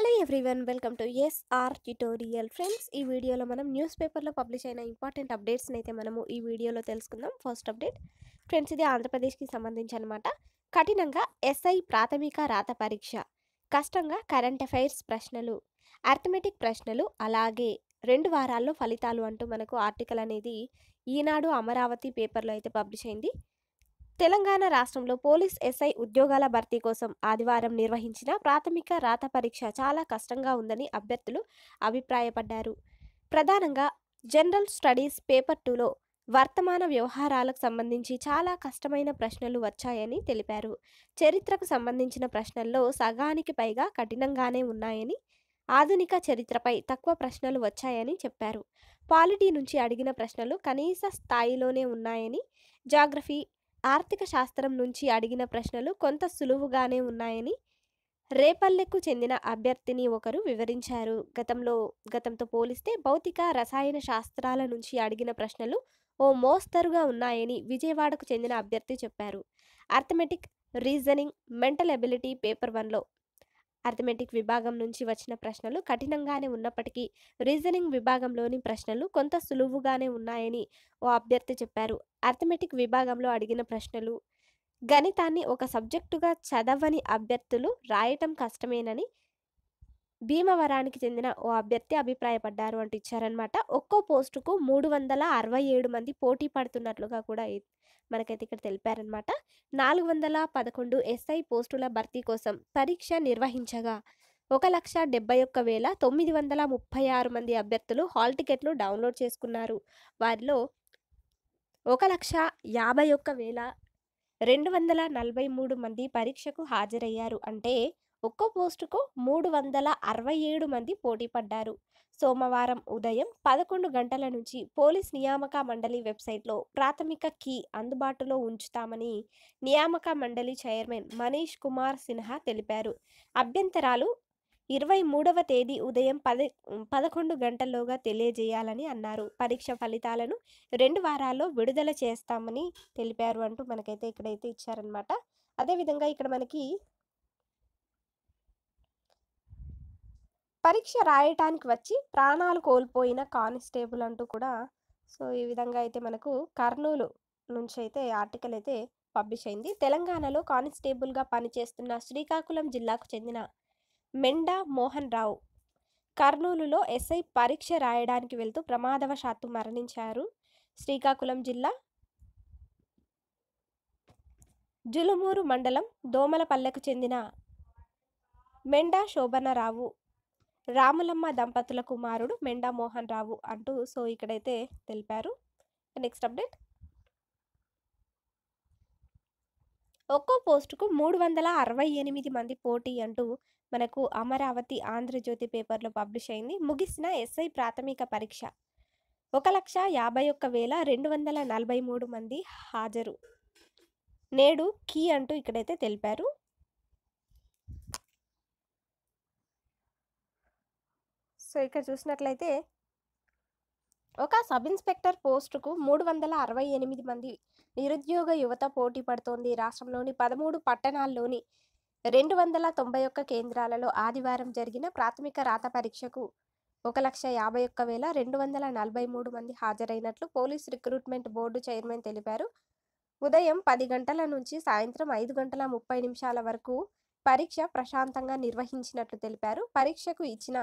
hello everyone welcome to SR tutorial friends ఈ వీడియోలో మనం న్యూస్ పేపర్లో పబ్లిష్ అయిన ఇంపార్టెంట్ అప్డేట్స్ని అయితే మనము ఈ వీడియోలో తెలుసుకుందాం ఫస్ట్ అప్డేట్ ఫ్రెండ్స్ ఇది ఆంధ్రప్రదేశ్కి సంబంధించి అనమాట కఠినంగా ఎస్ఐ ప్రాథమిక రాత పరీక్ష కష్టంగా కరెంట్ అఫైర్స్ ప్రశ్నలు అర్థమెటిక్ ప్రశ్నలు అలాగే రెండు వారాల్లో ఫలితాలు అంటూ మనకు ఆర్టికల్ అనేది ఈనాడు అమరావతి పేపర్లో అయితే పబ్లిష్ అయింది తెలంగాణ రాష్ట్రంలో పోలీస్ ఎస్ఐ ఉద్యోగాల భర్తీ కోసం ఆదివారం నిర్వహించిన ప్రాథమిక రాత పరీక్ష చాలా కష్టంగా ఉందని అభ్యర్థులు అభిప్రాయపడ్డారు ప్రధానంగా జనరల్ స్టడీస్ పేపర్ టూలో వర్తమాన వ్యవహారాలకు సంబంధించి చాలా కష్టమైన ప్రశ్నలు వచ్చాయని తెలిపారు చరిత్రకు సంబంధించిన ప్రశ్నల్లో సగానికి పైగా కఠినంగానే ఉన్నాయని ఆధునిక చరిత్రపై తక్కువ ప్రశ్నలు వచ్చాయని చెప్పారు పాలిటీ నుంచి అడిగిన ప్రశ్నలు కనీస స్థాయిలోనే ఉన్నాయని జాగ్రఫీ ఆర్థిక శాస్త్రం నుంచి అడిగిన ప్రశ్నలు కొంత సులువుగానే ఉన్నాయని రేపల్లెకు చెందిన అభ్యర్థిని ఒకరు వివరించారు గతంలో గతంతో పోలిస్తే భౌతిక రసాయన శాస్త్రాల నుంచి అడిగిన ప్రశ్నలు ఓ మోస్తరుగా ఉన్నాయని విజయవాడకు చెందిన అభ్యర్థి చెప్పారు arithmetic reasoning mental ability paper వన్లో అర్థమెటిక్ విభాగం నుంచి వచ్చిన ప్రశ్నలు కఠినంగానే ఉన్నప్పటికీ రీజనింగ్ విభాగంలోని ప్రశ్నలు కొంత సులువుగానే ఉన్నాయని ఓ అభ్యర్థి చెప్పారు అర్థమెటిక్ విభాగంలో అడిగిన ప్రశ్నలు గణితాన్ని ఒక సబ్జెక్టుగా చదవని అభ్యర్థులు రాయటం కష్టమేనని భీమవరానికి చెందిన ఓ అభ్యర్థి అభిప్రాయపడ్డారు అంటూ ఇచ్చారనమాట ఒక్కో పోస్టుకు మూడు వందల అరవై ఏడు మంది పోటీ పడుతున్నట్లుగా కూడా మనకైతే ఇక్కడ తెలిపారనమాట నాలుగు వందల పదకొండు ఎస్ఐ పోస్టుల భర్తీ కోసం పరీక్ష నిర్వహించగా ఒక లక్ష డెబ్బై ఒక్క వేల తొమ్మిది వందల ముప్పై ఆరు మంది అభ్యర్థులు హాల్ టికెట్లు డౌన్లోడ్ చేసుకున్నారు వారిలో ఒక లక్ష యాభై ఒక్క వేల రెండు వందల నలభై మూడు మంది పరీక్షకు హాజరయ్యారు అంటే ఒక్కో పోస్టుకు మూడు వందల అరవై ఏడు మంది పోటీ పడ్డారు సోమవారం ఉదయం పదకొండు గంటల నుంచి పోలీస్ నియామక మండలి వెబ్సైట్లో ప్రాథమిక కీ అందుబాటులో ఉంచుతామని నియామక మండలి చైర్మన్ మనీష్ కుమార్ సిన్హా తెలిపారు అభ్యంతరాలు ఇరవై మూడవ తేదీ ఉదయం పద పదకొండు గంటల్లోగా తెలియజేయాలని అన్నారు పరీక్ష ఫలితాలను రెండు వారాల్లో విడుదల చేస్తామని తెలిపారు అంటూ మనకైతే ఇక్కడైతే ఇచ్చారనమాట అదేవిధంగా ఇక్కడ మనకి పరీక్ష రాయటానికి వచ్చి ప్రాణాలు కోల్పోయిన కానిస్టేబుల్ అంటూ కూడా సో ఈ విధంగా అయితే మనకు కర్నూలు నుంచి అయితే ఆర్టికల్ అయితే పబ్లిష్ అయింది తెలంగాణలో కానిస్టేబుల్గా పనిచేస్తున్న శ్రీకాకుళం జిల్లాకు చెందిన మెండా మోహన్ రావు కర్నూలులో ఎస్ఐ పరీక్ష రాయడానికి వెళ్తూ ప్రమాదవశాత్తు మరణించారు శ్రీకాకుళం జిల్లా జులుమూరు మండలం దోమలపల్లెకు చెందిన మెండా శోభనరావు రాములమ్మ దంపతుల కుమారుడు మెండా మోహన్ రావు అంటూ సో ఇక్కడైతే తెలిపారు నెక్స్ట్ అప్డేట్ ఒక్కో పోస్టుకు మూడు వందల అరవై ఎనిమిది మంది పోటీ అంటూ మనకు అమరావతి ఆంధ్రజ్యోతి పేపర్లో పబ్లిష్ అయింది ముగిసిన ఎస్ఐ ప్రాథమిక పరీక్ష ఒక లక్ష యాభై ఒక్క వేల రెండు వందల నలభై మూడు మంది హాజరు నేడు కీ అంటూ ఇక్కడైతే తెలిపారు సో ఇక్కడ చూసినట్లయితే ఒక సబ్ ఇన్స్పెక్టర్ పోస్టుకు మూడు వందల అరవై ఎనిమిది మంది నిరుద్యోగ యువత పోటీ పడుతోంది రాష్ట్రంలోని పదమూడు పట్టణాల్లోని రెండు వందల తొంభై ఒక్క కేంద్రాలలో ఆదివారం జరిగిన ప్రాథమిక రాత పరీక్షకు ఒక లక్ష యాభై ఒక్క వేల రెండు వందల నలభై మూడు మంది హాజరైనట్లు పోలీస్ రిక్రూట్మెంట్ బోర్డు చైర్మన్ తెలిపారు ఉదయం పది గంటల నుంచి సాయంత్రం ఐదు గంటల ముప్పై నిమిషాల వరకు పరీక్ష ప్రశాంతంగా నిర్వహించినట్లు తెలిపారు పరీక్షకు ఇచ్చిన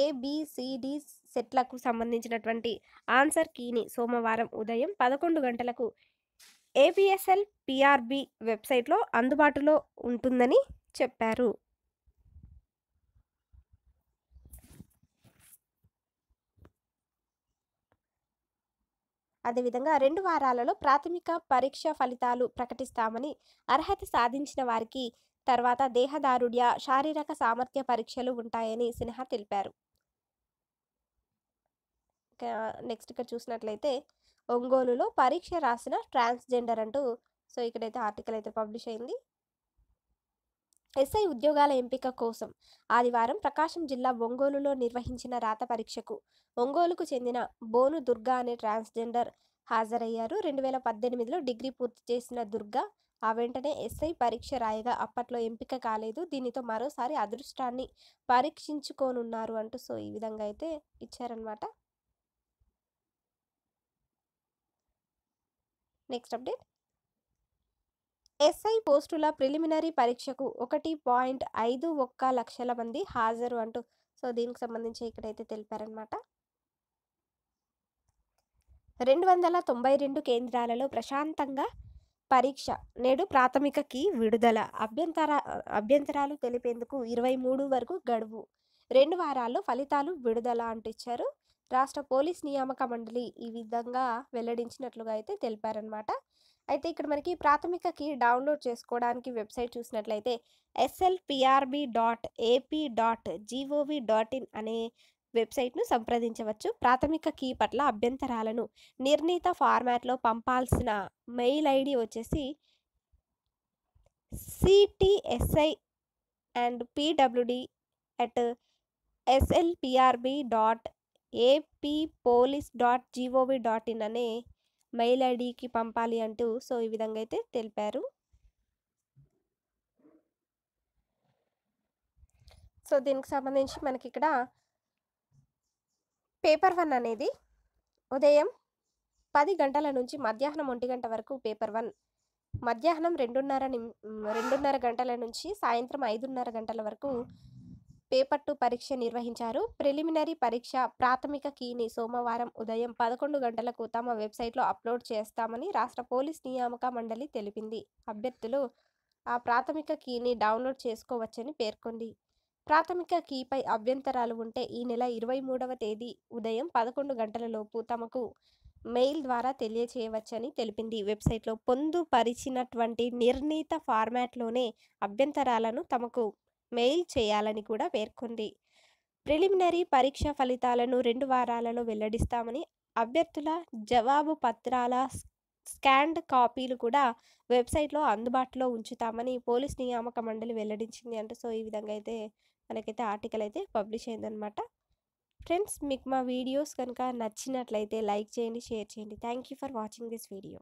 ఏబిసిడి సెట్లకు సంబంధించినటువంటి ఆన్సర్ కీని సోమవారం ఉదయం పదకొండు గంటలకు ఏపీఎస్ఎల్ పిఆర్బి వెబ్సైట్లో అందుబాటులో ఉంటుందని చెప్పారు అదేవిధంగా రెండు వారాలలో ప్రాథమిక పరీక్ష ఫలితాలు ప్రకటిస్తామని అర్హత సాధించిన వారికి తర్వాత దేహదారుడ్య శారీరక సామర్థ్య పరీక్షలు ఉంటాయని సిన్హా తెలిపారు నెక్స్ట్ ఇక్కడ చూసినట్లయితే ఒంగోలులో పరీక్ష రాసిన ట్రాన్స్జెండర్ అంటూ సో ఇక్కడైతే ఆర్టికల్ అయితే పబ్లిష్ అయింది ఎస్ఐ ఉద్యోగాల ఎంపిక కోసం ఆదివారం ప్రకాశం జిల్లా ఒంగోలులో నిర్వహించిన రాత పరీక్షకు ఒంగోలుకు చెందిన బోను దుర్గా అనే ట్రాన్స్జెండర్ హాజరయ్యారు రెండు వేల పద్దెనిమిదిలో డిగ్రీ పూర్తి చేసిన దుర్గా ఆ వెంటనే ఎస్ఐ పరీక్ష రాయగా అప్పట్లో ఎంపిక కాలేదు దీనితో మరోసారి అదృష్టాన్ని పరీక్షించుకోనున్నారు అంటూ సో ఈ విధంగా అయితే ఇచ్చారనమాట నెక్స్ట్ అప్డేట్ ఎస్ఐ పోస్టుల ప్రిలిమినరీ పరీక్షకు ఒకటి పాయింట్ ఐదు ఒక్క లక్షల మంది హాజరు అంటూ సో దీనికి సంబంధించి ఇక్కడైతే తెలిపారనమాట రెండు వందల తొంభై రెండు కేంద్రాలలో ప్రశాంతంగా పరీక్ష నేడు ప్రాథమికకి విడుదల అభ్యంతర అభ్యంతరాలు తెలిపేందుకు ఇరవై మూడు వరకు గడువు రెండు వారాల్లో ఫలితాలు విడుదల అంటిచ్చారు రాష్ట్ర పోలీస్ నియామక మండలి ఈ విధంగా వెల్లడించినట్లుగా అయితే తెలిపారనమాట అయితే ఇక్కడ మనకి ప్రాథమిక కీ డౌన్లోడ్ చేసుకోవడానికి వెబ్సైట్ చూసినట్లయితే SLPRB dot AP dot GOV dot in అనే వెబ్సైట్ను సంప్రదించవచ్చు ప్రాథమిక కీ పట్ల అభ్యంతరాలను నిర్ణీత ఫార్మాట్లో పంపాల్సిన మెయిల్ ఐడి వచ్చేసి CTSI and PWD at SLPRB dot AP police dot GOV dot in అనే మెయిల్ ఐడికి పంపాలి అంటూ సో ఈ విధంగా అయితే తెలిపారు సో దీనికి సంబంధించి మనకి ఇక్కడ పేపర్ వన్ అనేది ఉదయం పది గంటల నుంచి మధ్యాహ్నం ఒంటి గంట వరకు పేపర్ వన్ మధ్యాహ్నం రెండున్నర రెండున్నర గంటల నుంచి సాయంత్రం ఐదున్నర గంటల వరకు పేపర్ టు పరీక్ష నిర్వహించారు ప్రిలిమినరీ పరీక్ష ప్రాథమిక కీని సోమవారం ఉదయం పదకొండు గంటలకు తమ వెబ్సైట్లో అప్లోడ్ చేస్తామని రాష్ట్ర పోలీస్ నియామక మండలి తెలిపింది అభ్యర్థులు ఆ ప్రాథమిక కీని డౌన్లోడ్ చేసుకోవచ్చని పేర్కొంది ప్రాథమిక కీపై అభ్యంతరాలు ఉంటే ఈ నెల ఇరవై మూడవ తేదీ ఉదయం పదకొండు గంటలలోపు తమకు మెయిల్ ద్వారా తెలియచేయవచ్చని తెలిపింది వెబ్సైట్లో పొందుపరిచినటువంటి నిర్ణీత ఫార్మాట్లోనే అభ్యంతరాలను తమకు మెయిల్ చేయాలని కూడా పేర్కొంది ప్రిలిమినరీ పరీక్ష ఫలితాలను రెండు వారాలలో వెల్లడిస్తామని అభ్యర్థుల జవాబు పత్రాల స్కాండ్ కాపీలు కూడా వెబ్సైట్లో అందుబాటులో ఉంచుతామని పోలీస్ నియామక మండలి వెల్లడించింది అంట సో ఈ విధంగా అయితే మనకైతే ఆర్టికల్ అయితే పబ్లిష్ అయిందనమాట ఫ్రెండ్స్ మీకు మా వీడియోస్ కనుక నచ్చినట్లయితే లైక్ చేయండి షేర్ చేయండి thank you for watching this video